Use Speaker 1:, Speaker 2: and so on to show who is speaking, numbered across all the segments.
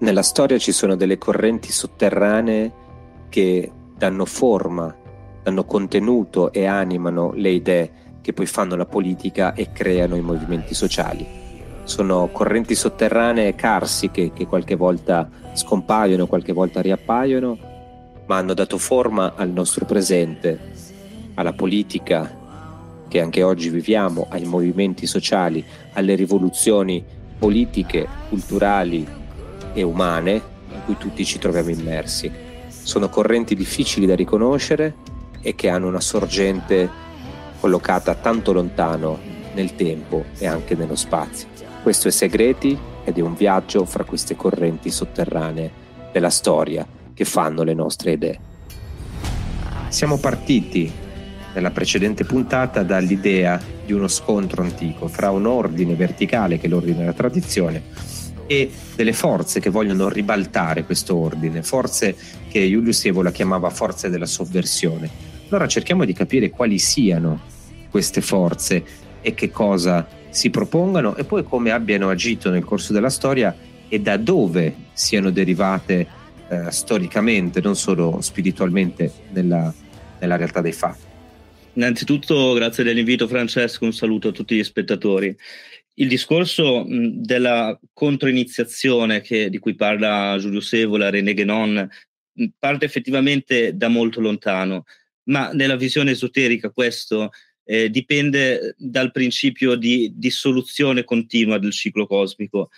Speaker 1: nella storia ci sono delle correnti sotterranee che danno forma, danno contenuto e animano le idee che poi fanno la politica e creano i movimenti sociali. Sono correnti sotterranee carsiche che qualche volta scompaiono, qualche volta riappaiono, ma hanno dato forma al nostro presente, alla politica che anche oggi viviamo, ai movimenti sociali, alle rivoluzioni politiche, culturali, e umane in cui tutti ci troviamo immersi. Sono correnti difficili da riconoscere e che hanno una sorgente collocata tanto lontano nel tempo e anche nello spazio. Questo è Segreti ed è un viaggio fra queste correnti sotterranee della storia che fanno le nostre idee. Siamo partiti nella precedente puntata dall'idea di uno scontro antico fra un ordine verticale che è l'ordine della tradizione e delle forze che vogliono ribaltare questo ordine, forze che Julius Evola chiamava forze della sovversione. Allora cerchiamo di capire quali siano queste forze e che cosa si propongano e poi come abbiano agito nel corso della storia e da dove siano derivate eh, storicamente, non solo spiritualmente, nella, nella realtà dei fatti.
Speaker 2: Innanzitutto grazie dell'invito Francesco, un saluto a tutti gli spettatori il discorso della controiniziazione che, di cui parla Giulio Sevola, René Guénon, parte effettivamente da molto lontano, ma nella visione esoterica questo eh, dipende dal principio di dissoluzione continua del ciclo cosmico.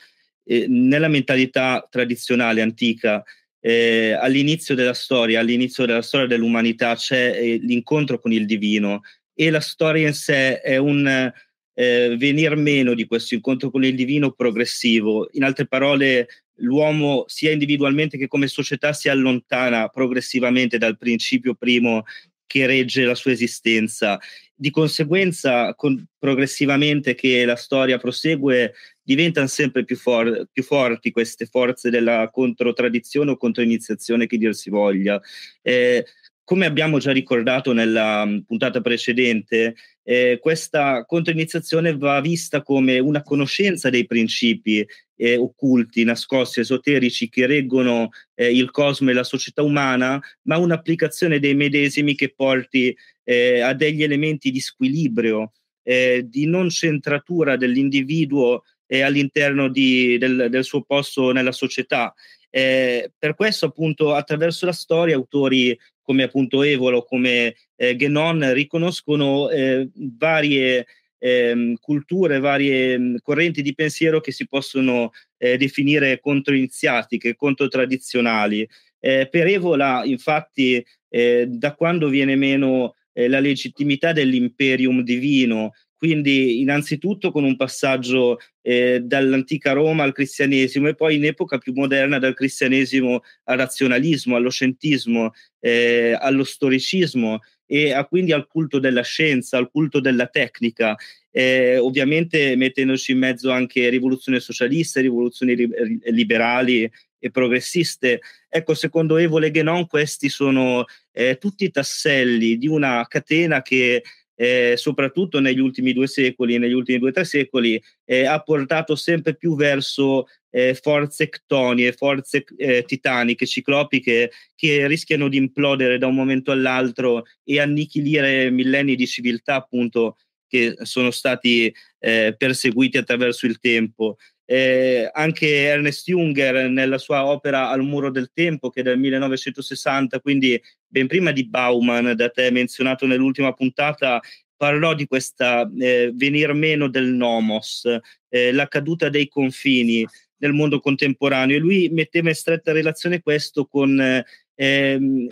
Speaker 2: Eh, nella mentalità tradizionale antica, eh, all'inizio della storia, all'inizio della storia dell'umanità c'è eh, l'incontro con il divino e la storia in sé è un eh, venir meno di questo incontro con il divino progressivo. In altre parole, l'uomo sia individualmente che come società si allontana progressivamente dal principio primo che regge la sua esistenza. Di conseguenza, con, progressivamente che la storia prosegue, diventano sempre più, for- più, forti queste forze della controtradizione o controiniziazione che dir si voglia. Eh, come abbiamo già ricordato nella mm, puntata precedente, eh, questa controiniziazione va vista come una conoscenza dei principi eh, occulti, nascosti, esoterici che reggono eh, il cosmo e la società umana, ma un'applicazione dei medesimi che porti eh, a degli elementi di squilibrio, eh, di non centratura dell'individuo eh, all'interno di, del, del suo posto nella società eh, per questo, appunto, attraverso la storia, autori come appunto Evolo, come eh, Genon, riconoscono eh, varie eh, culture, varie mm, correnti di pensiero che si possono eh, definire controiniziatiche, controtradizionali. Eh, per Evola, infatti, eh, da quando viene meno eh, la legittimità dell'imperium divino quindi innanzitutto con un passaggio eh, dall'antica Roma al cristianesimo e poi in epoca più moderna dal cristianesimo al razionalismo, allo scientismo, eh, allo storicismo e a, quindi al culto della scienza, al culto della tecnica. Eh, ovviamente mettendoci in mezzo anche rivoluzioni socialiste, rivoluzioni li- liberali e progressiste. Ecco, secondo Evole Ghenon questi sono eh, tutti i tasselli di una catena che eh, soprattutto negli ultimi due secoli, negli ultimi due o tre secoli, eh, ha portato sempre più verso eh, forze ctonie, forze eh, titaniche, ciclopiche, che rischiano di implodere da un momento all'altro e annichilire millenni di civiltà, appunto, che sono stati eh, perseguiti attraverso il tempo eh, anche Ernest Junger nella sua opera Al muro del tempo che è del 1960, quindi ben prima di Bauman, da te menzionato nell'ultima puntata, parlò di questa eh, venir meno del nomos, eh, la caduta dei confini nel mondo contemporaneo e lui metteva in stretta relazione questo con eh, ehm,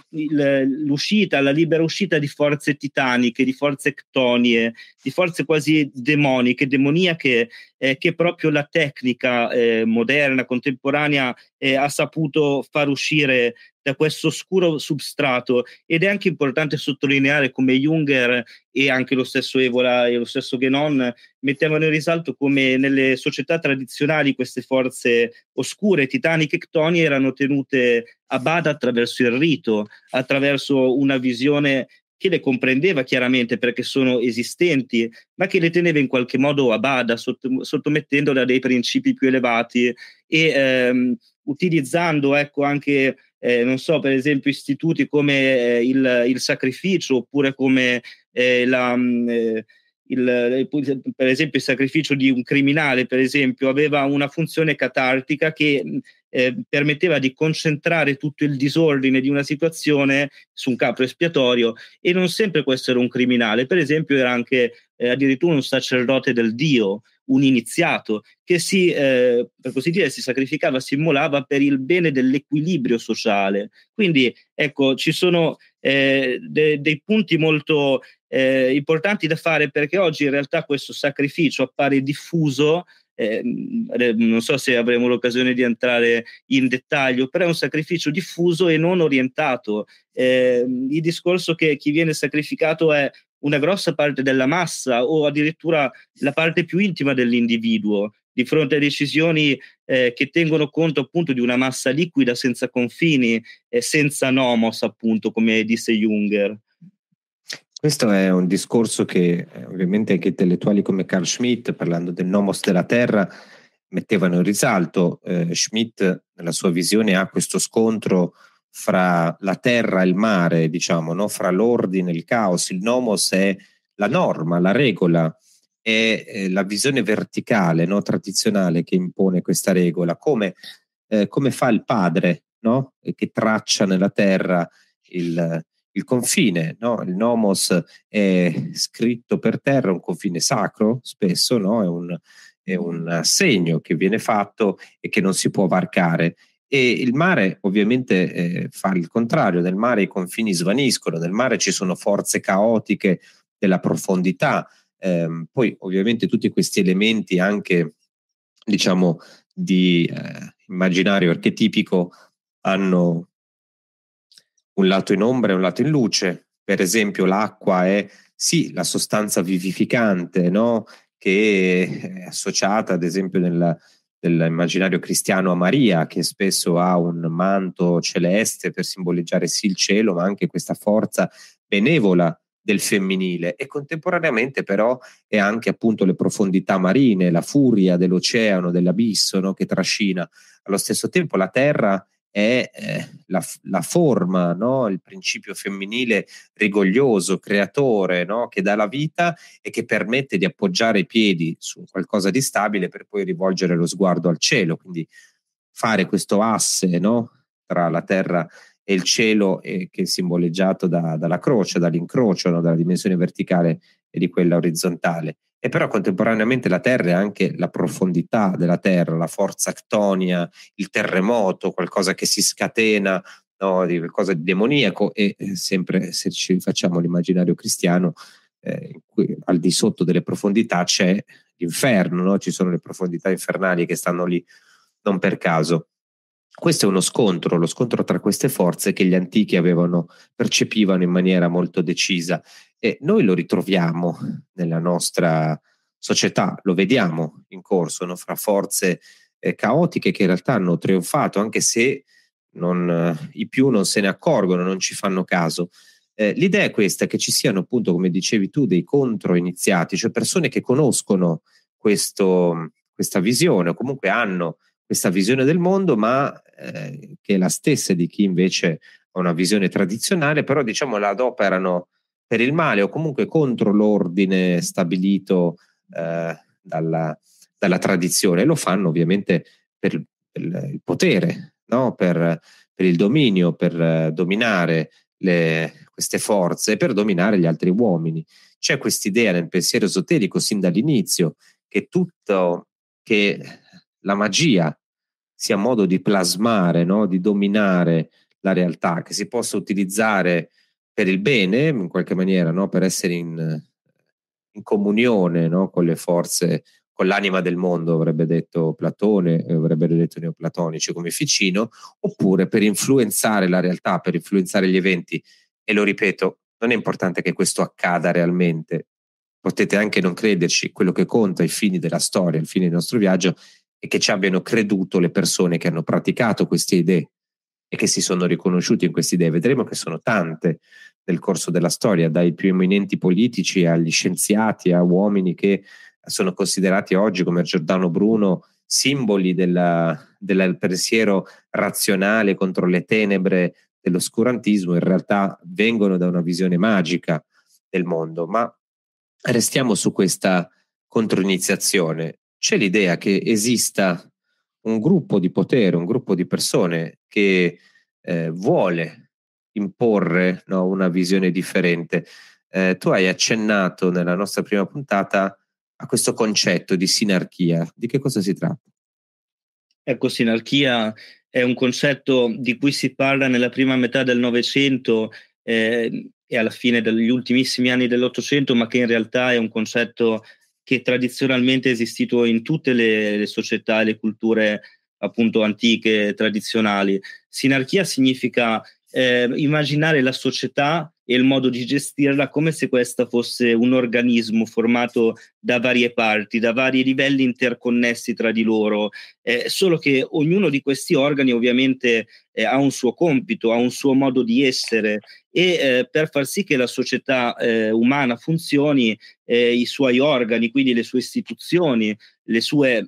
Speaker 2: l'uscita, la libera uscita di forze titaniche, di forze ctonie, di forze quasi demoniche, demoniache, eh, che proprio la tecnica eh, moderna, contemporanea eh, ha saputo far uscire da questo oscuro substrato ed è anche importante sottolineare come Junger e anche lo stesso Evola e lo stesso Genon mettevano in risalto come nelle società tradizionali queste forze oscure, titaniche, ectoni erano tenute a bada attraverso il rito, attraverso una visione che le comprendeva chiaramente perché sono esistenti, ma che le teneva in qualche modo a bada, sottomettendole a dei principi più elevati e ehm, utilizzando ecco, anche eh, non so, per esempio istituti come eh, il, il, sacrificio oppure come eh, la, mm, eh, il, eh, per esempio il sacrificio di un criminale, per esempio, aveva una funzione catartica che mm, eh, permetteva di concentrare tutto il disordine di una situazione su un capo espiatorio e non sempre questo era un criminale, per esempio era anche eh, addirittura un sacerdote del Dio, un iniziato, che si, eh, per così dire, si sacrificava, si immolava per il bene dell'equilibrio sociale. Quindi, ecco, ci sono eh, de- dei punti molto eh, importanti da fare perché oggi in realtà questo sacrificio appare diffuso eh, non so se avremo l'occasione di entrare in dettaglio, però è un sacrificio diffuso e non orientato. Eh, il discorso che chi viene sacrificato è una grossa parte della massa o addirittura la parte più intima dell'individuo di fronte a decisioni eh, che tengono conto appunto di una massa liquida senza confini, eh, senza nomos appunto come disse Junger.
Speaker 1: Questo è un discorso che eh, ovviamente anche intellettuali come Carl Schmitt, parlando del nomos della terra, mettevano in risalto. Eh, Schmitt, nella sua visione, ha questo scontro fra la terra e il mare, diciamo, no? fra l'ordine e il caos. Il nomos è la norma, la regola, è eh, la visione verticale, no? tradizionale che impone questa regola, come, eh, come fa il padre no? che traccia nella terra il, il confine, no? il nomos è scritto per terra, un confine sacro spesso, no? è, un, è un segno che viene fatto e che non si può varcare. E il mare ovviamente eh, fa il contrario, nel mare i confini svaniscono, nel mare ci sono forze caotiche della profondità, ehm, poi ovviamente tutti questi elementi anche diciamo di eh, immaginario archetipico hanno un lato in ombra e un lato in luce. Per esempio l'acqua è sì la sostanza vivificante no? che è associata ad esempio nel, dell'immaginario cristiano a Maria, che spesso ha un manto celeste per simboleggiare sì il cielo, ma anche questa forza benevola del femminile e contemporaneamente però è anche appunto le profondità marine, la furia dell'oceano, dell'abisso no? che trascina. Allo stesso tempo la terra è eh, la, la, forma, no? il principio femminile rigoglioso, creatore, no? che dà la vita e che permette di appoggiare i piedi su qualcosa di stabile per poi rivolgere lo sguardo al cielo. Quindi fare questo asse no? tra la terra e il cielo eh, che è simboleggiato da, dalla croce, dall'incrocio, dalla dimensione verticale e di quella orizzontale e però contemporaneamente la terra è anche la profondità della terra, la forza actonia, il terremoto, qualcosa che si scatena, no, di qualcosa di demoniaco e eh, sempre se ci facciamo l'immaginario cristiano, eh, al di sotto delle profondità c'è l'inferno, no? ci sono le profondità infernali che stanno lì non per caso. Questo è uno scontro, lo scontro tra queste forze che gli antichi avevano, percepivano in maniera molto decisa e noi lo ritroviamo nella nostra società, lo vediamo in corso, no? fra forze eh, caotiche che in realtà hanno trionfato, anche se non, eh, i più non se ne accorgono, non ci fanno caso. Eh, l'idea è questa, che ci siano appunto, come dicevi tu, dei controiniziati, cioè persone che conoscono questo, questa visione o comunque hanno questa visione del mondo, ma eh, che è la stessa di chi invece ha una visione tradizionale, però diciamo la l'adoperano per il male o comunque contro l'ordine stabilito eh, dalla, dalla, tradizione. Lo fanno ovviamente per, per il potere, no? per, per, il dominio, per eh, dominare le, queste forze, per dominare gli altri uomini. C'è quest'idea nel pensiero esoterico sin dall'inizio che tutto, che la magia sia modo di plasmare, no? di dominare la realtà, che si possa utilizzare per il bene, in qualche maniera, no? per essere in, in comunione no? con le forze, con l'anima del mondo, avrebbe detto Platone, eh, avrebbero detto i neoplatonici come Ficino, oppure per influenzare la realtà, per influenzare gli eventi. E lo ripeto, non è importante che questo accada realmente. Potete anche non crederci, quello che conta ai fini della storia, ai fini del nostro viaggio, è che ci abbiano creduto le persone che hanno praticato queste idee e che si sono riconosciuti in queste idee. Vedremo che sono tante nel corso della storia, dai più eminenti politici agli scienziati, a uomini che sono considerati oggi come Giordano Bruno simboli della, del pensiero razionale contro le tenebre dell'oscurantismo, in realtà vengono da una visione magica del mondo. Ma restiamo su questa controiniziazione. C'è l'idea che esista un gruppo di potere, un gruppo di persone che eh, vuole imporre no, una visione differente. Eh, tu hai accennato nella nostra prima puntata a questo concetto di sinarchia. Di che cosa si tratta?
Speaker 2: Ecco, sinarchia è un concetto di cui si parla nella prima metà del Novecento eh, e alla fine degli ultimissimi anni dell'Ottocento, ma che in realtà è un concetto che tradizionalmente è esistito in tutte le, le società e le culture appunto antiche, tradizionali. Sinarchia significa eh, immaginare la società e il modo di gestirla come se questa fosse un organismo formato da varie parti, da vari livelli interconnessi tra di loro, eh, solo che ognuno di questi organi ovviamente eh, ha un suo compito, ha un suo modo di essere e eh, per far sì che la società eh, umana funzioni, eh, i suoi organi, quindi le sue istituzioni, le sue,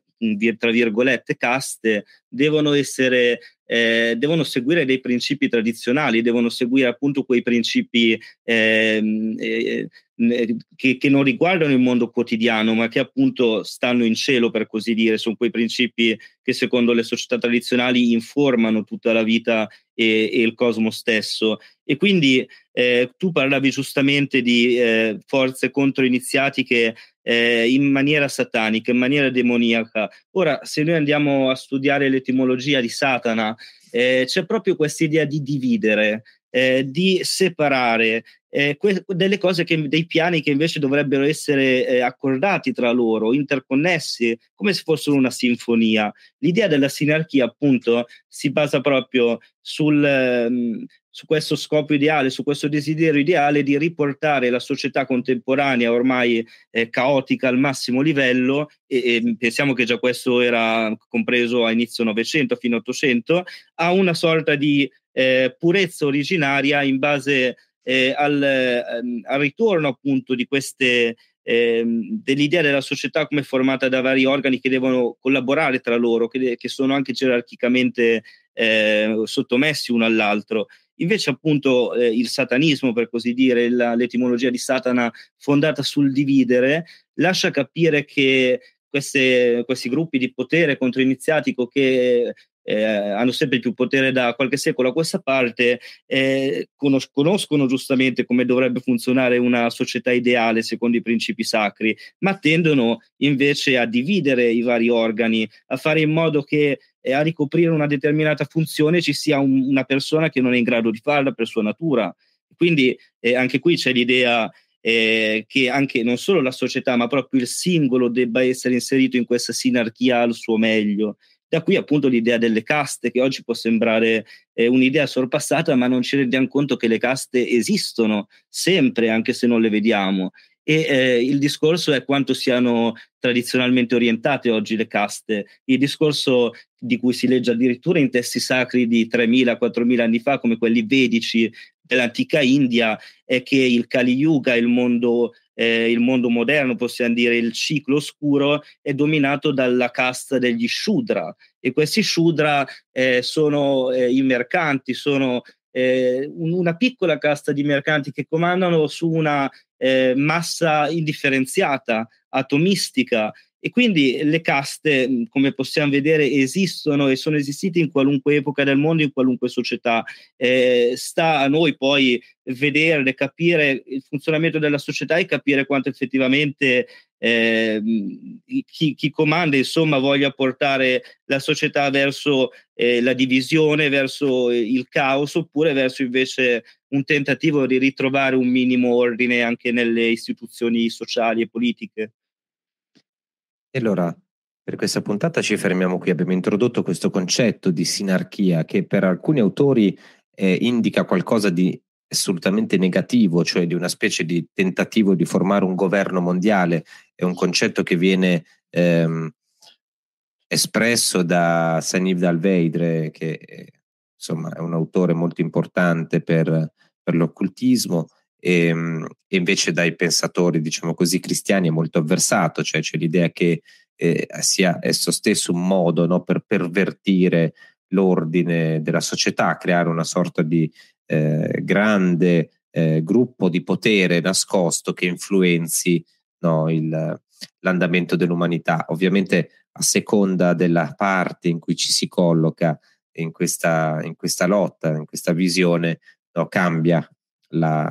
Speaker 2: tra virgolette, caste, devono essere eh, devono seguire dei principi tradizionali, devono seguire appunto quei principi ehm, eh, eh, che, che, non riguardano il mondo quotidiano, ma che appunto stanno in cielo, per così dire, sono quei principi che secondo le società tradizionali informano tutta la vita e, e il cosmo stesso. E quindi eh, tu parlavi giustamente di eh, forze controiniziatiche eh, in maniera satanica, in maniera demoniaca. Ora, se noi andiamo a studiare l'etimologia di Satana, eh, c'è proprio questa idea di dividere, eh, di separare, eh, que- delle cose che, dei piani che invece dovrebbero essere eh, accordati tra loro, interconnessi, come se fossero una sinfonia. L'idea della sinarchia, appunto, si basa proprio sul, ehm, su questo scopo ideale, su questo desiderio ideale di riportare la società contemporanea ormai eh, caotica al massimo livello e, e, pensiamo che già questo era compreso a inizio Novecento fino a Ottocento, a una sorta di eh, purezza originaria in base eh, al, ehm, al, ritorno appunto di queste ehm, dell'idea della società come formata da vari organi che devono collaborare tra loro, che, che sono anche gerarchicamente eh, sottomessi uno all'altro. Invece appunto eh, il satanismo, per così dire, la, l'etimologia di Satana fondata sul dividere, lascia capire che queste, questi gruppi di potere controiniziatico che eh, hanno sempre più potere da qualche secolo a questa parte, eh, conos- conoscono giustamente come dovrebbe funzionare una società ideale secondo i principi sacri, ma tendono invece a dividere i vari organi, a fare in modo che eh, a ricoprire una determinata funzione ci sia un- una persona che non è in grado di farla per sua natura. Quindi eh, anche qui c'è l'idea eh, che anche non solo la società, ma proprio il singolo debba essere inserito in questa sinarchia al suo meglio. Da qui appunto l'idea delle caste, che oggi può sembrare eh, un'idea sorpassata, ma non ci rendiamo conto che le caste esistono sempre, anche se non le vediamo. E eh, il discorso è quanto siano tradizionalmente orientate oggi le caste. Il discorso di cui si legge addirittura in testi sacri di 3.000-4.000 anni fa, come quelli vedici dell'antica India, è che il Kali Yuga, il mondo eh, il mondo moderno, possiamo dire il ciclo oscuro, è dominato dalla casta degli Shudra e questi Shudra eh, sono eh, i mercanti, sono eh, un, una piccola casta di mercanti che comandano su una eh, massa indifferenziata, atomistica e quindi le caste, mm, come possiamo vedere, esistono e sono esistite in qualunque epoca del mondo, in qualunque società. Eh, sta a noi poi vedere, capire il funzionamento della società e capire quanto effettivamente eh, chi, chi, comanda insomma voglia portare la società verso eh, la divisione, verso il caos oppure verso invece un tentativo di ritrovare un minimo ordine anche nelle istituzioni sociali e politiche.
Speaker 1: E allora, per questa puntata ci fermiamo qui. Abbiamo introdotto questo concetto di sinarchia che per alcuni autori eh, indica qualcosa di assolutamente negativo, cioè di una specie di tentativo di formare un governo mondiale. È un concetto che viene ehm, espresso da Sanib Dalveidre, che eh, insomma è un autore molto importante per, per l'occultismo e, ehm, e invece dai pensatori, diciamo così, cristiani è molto avversato, cioè c'è l'idea che eh, sia esso stesso un modo no, per pervertire l'ordine della società, creare una sorta di eh, grande eh, gruppo di potere nascosto che influenzi no, il, l'andamento dell'umanità. Ovviamente a seconda della parte in cui ci si colloca in questa, in questa lotta, in questa visione, no, cambia la,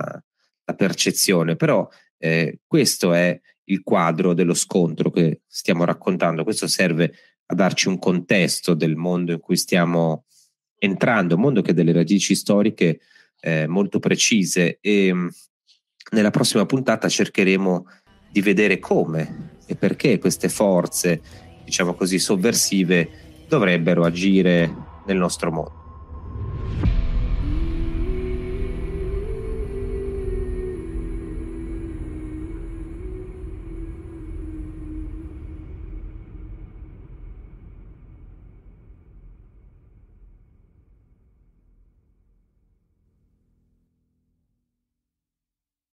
Speaker 1: la percezione, però eh, questo è il quadro dello scontro che stiamo raccontando, questo serve a darci un contesto del mondo in cui stiamo entrando, un mondo che ha delle radici storiche eh, molto precise e mh, mm, nella prossima puntata cercheremo di vedere come e perché queste forze, diciamo così, sovversive dovrebbero agire nel nostro mondo.